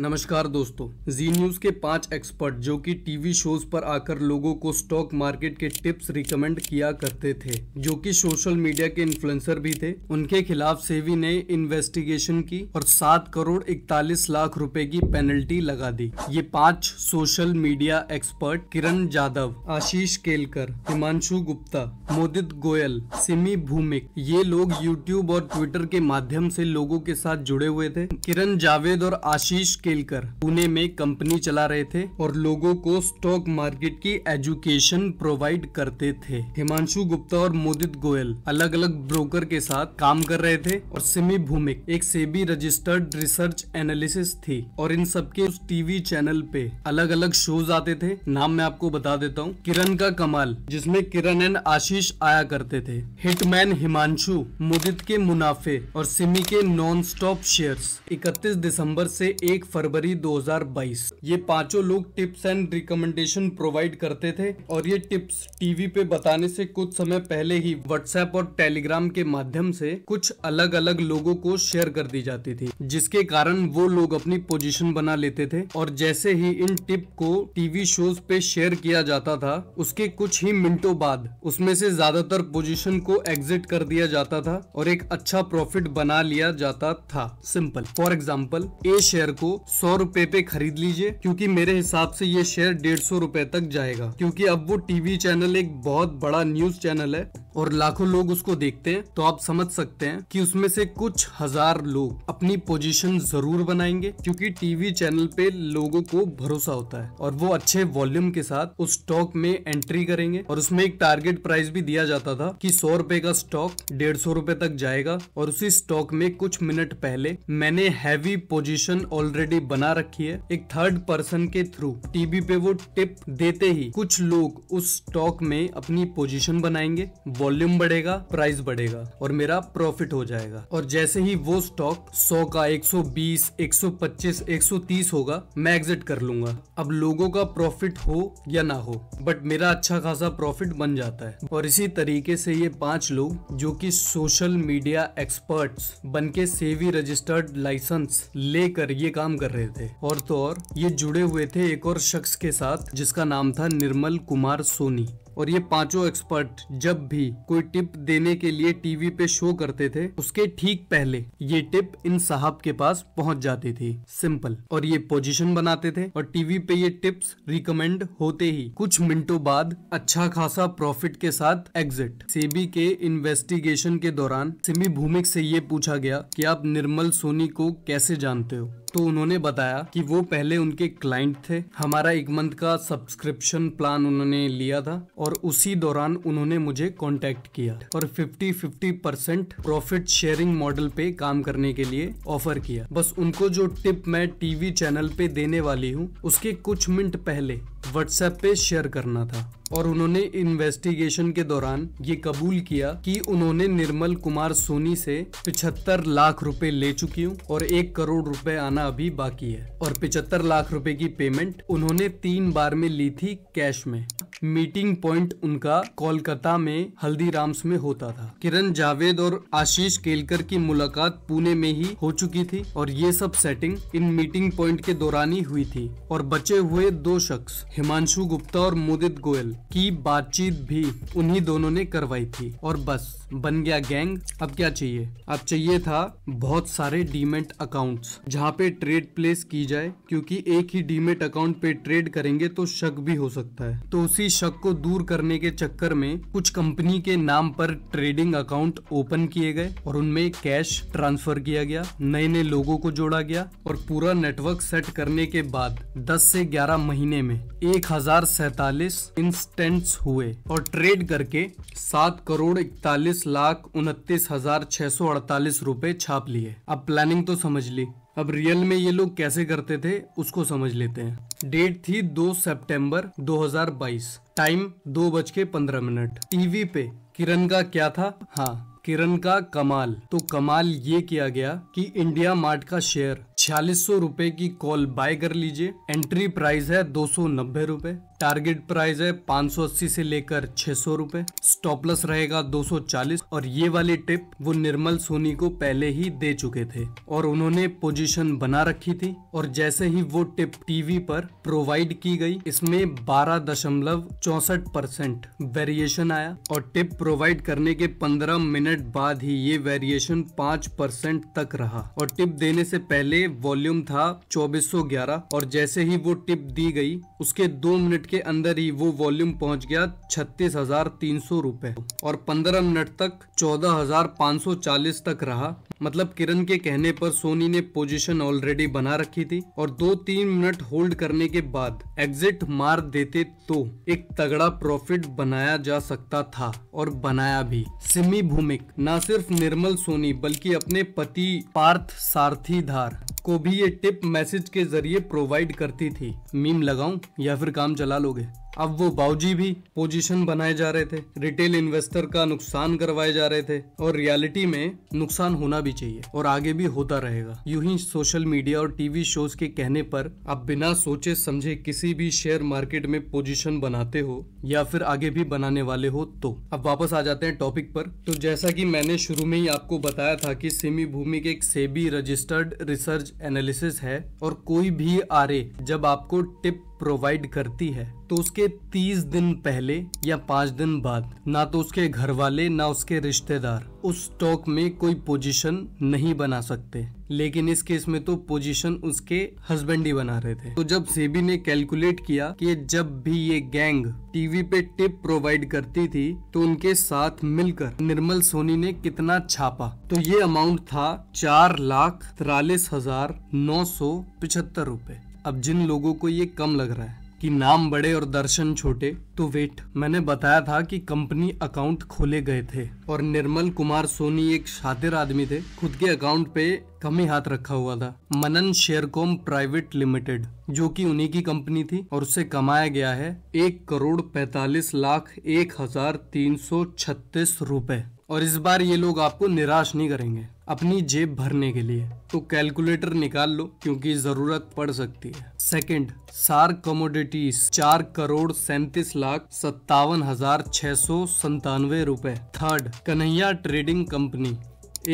नमस्कार दोस्तों जी न्यूज़ के पांच एक्सपर्ट जो कि टीवी शोज पर आकर लोगों को स्टॉक मार्केट के टिप्स रिकमेंड किया करते थे जो कि सोशल मीडिया के इन्फ्लुएंसर भी थे उनके खिलाफ सेवी ने इन्वेस्टिगेशन की और सात करोड़ इकतालीस लाख रुपए की पेनल्टी लगा दी ये पांच social media expert Kiran Jadhav Ashish Kelkar Himanshu Gupta Modit Goyal Simi Bhoomik ये लोग यूट्यूब और ट्विटर के माध्यम से लोगों के साथ जुड़े हुए थे किरण जावेद और आशीष केलकर पुणे में कंपनी चला रहे थे और लोगों को स्टॉक मार्केट की एजुकेशन प्रोवाइड करते थे हिमांशु गुप्ता और मोदित गोयल अलग अलग ब्रोकर के साथ काम कर रहे थे और सिमी भूमिक एक सेबी रजिस्टर्ड रिसर्च एनालिसिस थी और इन सबके उस टीवी चैनल पे अलग अलग शोज आते थे नाम मैं आपको बता देता हूँ किरण का कमाल जिसमे किरण एंड आशीष आया करते थे हिटमैन हिमांशु मोदित के मुनाफे और सिमी के नॉन स्टॉप शेयर इकतीस दिसम्बर से एक फरवरी 2022 ये पांचों लोग टिप्स एंड रिकमेंडेशन प्रोवाइड करते थे और ये टिप्स टीवी पे बताने से कुछ समय पहले ही व्हाट्सएप और टेलीग्राम के माध्यम से कुछ अलग अलग लोगों को शेयर कर दी जाती थी जिसके कारण वो लोग अपनी पोजीशन बना लेते थे और जैसे ही इन टिप को टीवी शोज पे शेयर किया जाता था उसके कुछ ही मिनटों बाद उसमें से ज्यादातर पोजीशन को एग्जिट कर दिया जाता था और एक अच्छा प्रॉफिट बना लिया जाता था simple for example a share को सौ रूपए पे खरीद लीजिए क्योंकि मेरे हिसाब से ये शेयर डेढ़ सौ रूपए तक जाएगा क्योंकि अब वो टीवी चैनल एक बहुत बड़ा न्यूज चैनल है और लाखों लोग उसको देखते हैं तो आप समझ सकते हैं कि उसमें से कुछ हजार लोग अपनी पोजीशन जरूर बनाएंगे क्योंकि टीवी चैनल पे लोगों को भरोसा होता है और वो अच्छे वॉल्यूम के साथ उस स्टॉक में एंट्री करेंगे और उसमें एक टारगेट प्राइस भी दिया जाता था कि सौ रुपए का स्टॉक डेढ़ सौ रुपए तक जाएगा और उसी स्टॉक में कुछ मिनट पहले मैंने हैवी पोजीशन ऑलरेडी बना रखी है एक थर्ड पर्सन के थ्रू टीवी पे वो टिप देते ही कुछ लोग उस स्टॉक में अपनी पोजिशन बनाएंगे वॉल्यूम बढ़ेगा प्राइस बढ़ेगा और मेरा प्रॉफिट हो जाएगा और जैसे ही वो स्टॉक 100 का 120, 125, 130 होगा मैं एग्जिट कर लूंगा अब लोगों का प्रॉफिट हो या ना हो बट मेरा अच्छा खासा प्रॉफिट बन जाता है और इसी तरीके से ये पांच लोग जो कि सोशल मीडिया एक्सपर्ट्स बन के सेवी रजिस्टर्ड लाइसेंस लेकर ये काम कर रहे थे और तो और ये जुड़े हुए थे एक और शख्स के साथ जिसका नाम था निर्मल कुमार सोनी और ये पांचों एक्सपर्ट जब भी कोई टिप देने के लिए टीवी पे शो करते थे उसके ठीक पहले ये टिप इन साहब के पास पहुंच जाती थी सिंपल और ये पोजीशन बनाते थे और टीवी पे ये टिप्स रिकमेंड होते ही कुछ मिनटों बाद अच्छा खासा प्रॉफिट के साथ एग्जिट सेबी के इन्वेस्टिगेशन के दौरान सिमी भूमिक से ये पूछा गया कि आप निर्मल सोनी को कैसे जानते हो तो उन्होंने बताया कि वो पहले उनके क्लाइंट थे हमारा एक मंथ का सब्सक्रिप्शन प्लान उन्होंने लिया था और उसी दौरान उन्होंने मुझे कांटेक्ट किया और 50 50 परसेंट प्रॉफिट शेयरिंग मॉडल पे काम करने के लिए ऑफर किया बस उनको जो टिप मैं टीवी चैनल पे देने वाली हूँ उसके कुछ मिनट पहले व्हाट्सएप पे शेयर करना था और उन्होंने इन्वेस्टिगेशन के दौरान ये कबूल किया कि उन्होंने निर्मल कुमार सोनी से 75 लाख रुपए ले चुकी हूँ और एक करोड़ रुपए आना अभी बाकी है और 75 लाख रुपए की पेमेंट उन्होंने तीन बार में ली थी कैश में मीटिंग पॉइंट उनका कोलकाता में हल्दीराम्स में होता था किरण जावेद और आशीष केलकर की मुलाकात पुणे में ही हो चुकी थी और ये सब सेटिंग इन मीटिंग पॉइंट के दौरान ही हुई थी और बचे हुए दो शख्स हिमांशु गुप्ता और मुदित गोयल की बातचीत भी उन्हीं दोनों ने करवाई थी और बस बन गया गैंग अब क्या चाहिए अब चाहिए था बहुत सारे डीमेट अकाउंट्स जहाँ पे ट्रेड प्लेस की जाए क्योंकि एक ही डीमेट अकाउंट पे ट्रेड करेंगे तो शक भी हो सकता है तो उसी किसी शक को दूर करने के चक्कर में कुछ कंपनी के नाम पर ट्रेडिंग अकाउंट ओपन किए गए और उनमें कैश ट्रांसफर किया गया नए नए लोगों को जोड़ा गया और पूरा नेटवर्क सेट करने के बाद 10 से 11 महीने में एक हजार सैतालीस इंस्टेंट्स हुए और ट्रेड करके सात करोड़ इकतालीस लाख उनतीस हजार छह सौ अड़तालीस रूपए छाप लिए अब प्लानिंग तो समझ ली अब रियल में ये लोग कैसे करते थे उसको समझ लेते हैं डेट थी 2 सितंबर 2022 टाइम दो बज के पंद्रह मिनट टीवी पे किरण का क्या था हाँ किरण का कमाल तो कमाल ये किया गया कि इंडिया मार्ट का शेयर छियालीस सौ की कॉल बाय कर लीजिए एंट्री प्राइस है दो सौ नब्बे रूपए टारगेट प्राइस है 580 से लेकर छह सौ रुपए स्टॉपलस रहेगा 240 और ये वाली टिप वो निर्मल सोनी को पहले ही दे चुके थे और उन्होंने पोजीशन बना रखी थी और जैसे ही वो टिप टीवी पर प्रोवाइड की गई इसमें बारह दशमलव चौसठ परसेंट वेरिएशन आया और टिप प्रोवाइड करने के पंद्रह मिनट बाद ही ये वेरिएशन पांच परसेंट तक रहा और टिप देने से पहले वॉल्यूम था चौबीस और जैसे ही वो टिप दी गई उसके दो मिनट के अंदर ही वो वॉल्यूम पहुंच गया छत्तीस हजार तीन सौ रूपए और पंद्रह मिनट तक चौदह हजार पाँच सौ चालीस तक रहा मतलब किरण के कहने पर सोनी ने पोजीशन ऑलरेडी बना रखी थी और दो तीन मिनट होल्ड करने के बाद एग्जिट मार देते तो एक तगड़ा प्रॉफिट बनाया जा सकता था और बनाया भी सिमी भूमिक न सिर्फ निर्मल सोनी बल्कि अपने पति पार्थ सारथी धार को भी ये टिप मैसेज के जरिए प्रोवाइड करती थी मीम लगाऊं या फिर काम चला लोगे अब वो बाउजी भी पोजीशन बनाए जा रहे थे रिटेल इन्वेस्टर का नुकसान करवाए जा रहे थे और रियलिटी में नुकसान होना भी चाहिए और आगे भी होता रहेगा यूं ही सोशल मीडिया और टीवी शोज के कहने पर आप बिना सोचे समझे किसी भी शेयर मार्केट में पोजीशन बनाते हो या फिर आगे भी बनाने वाले हो तो अब वापस आ जाते हैं टॉपिक पर तो जैसा की मैंने शुरू में ही आपको बताया था की सिमी भूमि के एक सेबी रजिस्टर्ड रिसर्च एनालिसिस है और कोई भी आर जब आपको टिप प्रोवाइड करती है तो उसके तीस दिन पहले या पाँच दिन बाद ना तो उसके घर वाले ना उसके रिश्तेदार उस स्टॉक में कोई पोजीशन नहीं बना सकते लेकिन इस केस में तो पोजीशन उसके हस्बैंड ही बना रहे थे तो जब सेबी ने कैलकुलेट किया कि जब भी ये गैंग टीवी पे टिप प्रोवाइड करती थी तो उनके साथ मिलकर निर्मल सोनी ने कितना छापा तो ये अमाउंट था चार लाख तिरालीस हजार नौ सौ पिछहत्तर रूपए अब जिन लोगों को ये कम लग रहा है कि नाम बड़े और दर्शन छोटे तो वेट मैंने बताया था कि कंपनी अकाउंट खोले गए थे और निर्मल कुमार सोनी एक शातिर आदमी थे खुद के अकाउंट पे कम ही हाथ रखा हुआ था मनन शेयरकॉम प्राइवेट लिमिटेड जो कि उन्हीं की कंपनी थी और उसे कमाया गया है एक करोड़ पैतालीस लाख एक हजार तीन सौ छत्तीस रूपए और इस बार ये लोग आपको निराश नहीं करेंगे अपनी जेब भरने के लिए तो कैलकुलेटर निकाल लो क्योंकि जरूरत पड़ सकती है सेकंड सार कमोडिटीज चार करोड़ सैंतीस लाख सत्तावन हजार छह सौ संतानवे रूपए थर्ड कन्हैया ट्रेडिंग कंपनी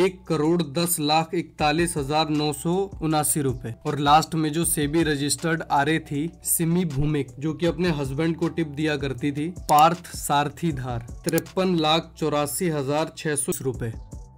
एक करोड़ दस लाख इकतालीस हजार नौ सौ उनासी रूपए और लास्ट में जो सेबी रजिस्टर्ड आरे थी सिमी भूमिक जो कि अपने हस्बैंड को टिप दिया करती थी पार्थ सारथी धार तिरपन लाख चौरासी हजार छह सौ रूपए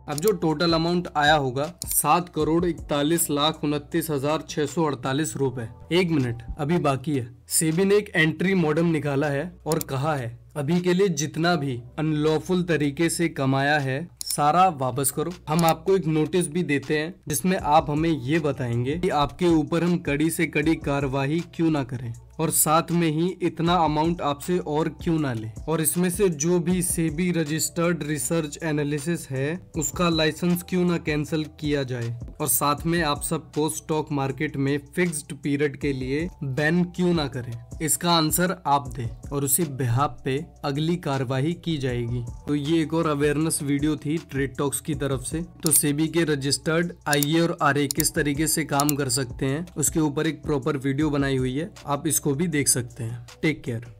अब जो टोटल अमाउंट आया होगा सात करोड़ इकतालीस लाख उनतीस हजार छह सौ अड़तालीस रूपए एक मिनट अभी बाकी है सेबी ने एक एंट्री मॉडम निकाला है और कहा है अभी के लिए जितना भी अनलॉफुल तरीके से कमाया है सारा वापस करो हम आपको एक नोटिस भी देते हैं जिसमें आप हमें ये बताएंगे कि आपके ऊपर हम कड़ी से कड़ी कार्यवाही क्यों ना करें और साथ में ही इतना अमाउंट आपसे और क्यों ना ले और इसमें से जो भी सेबी रजिस्टर्ड रिसर्च एनालिसिस है उसका लाइसेंस क्यों ना कैंसिल किया जाए और साथ में आप को स्टॉक मार्केट में फिक्स्ड पीरियड के लिए बैन क्यों ना करें इसका आंसर आप दे और उसी बेहाब पे अगली कार्यवाही की जाएगी तो ये एक और अवेयरनेस वीडियो थी ट्रेड टॉक्स की तरफ से तो सेबी के रजिस्टर्ड आई और आर किस तरीके से काम कर सकते हैं उसके ऊपर एक प्रॉपर वीडियो बनाई हुई है आप इसको को भी देख सकते हैं टेक केयर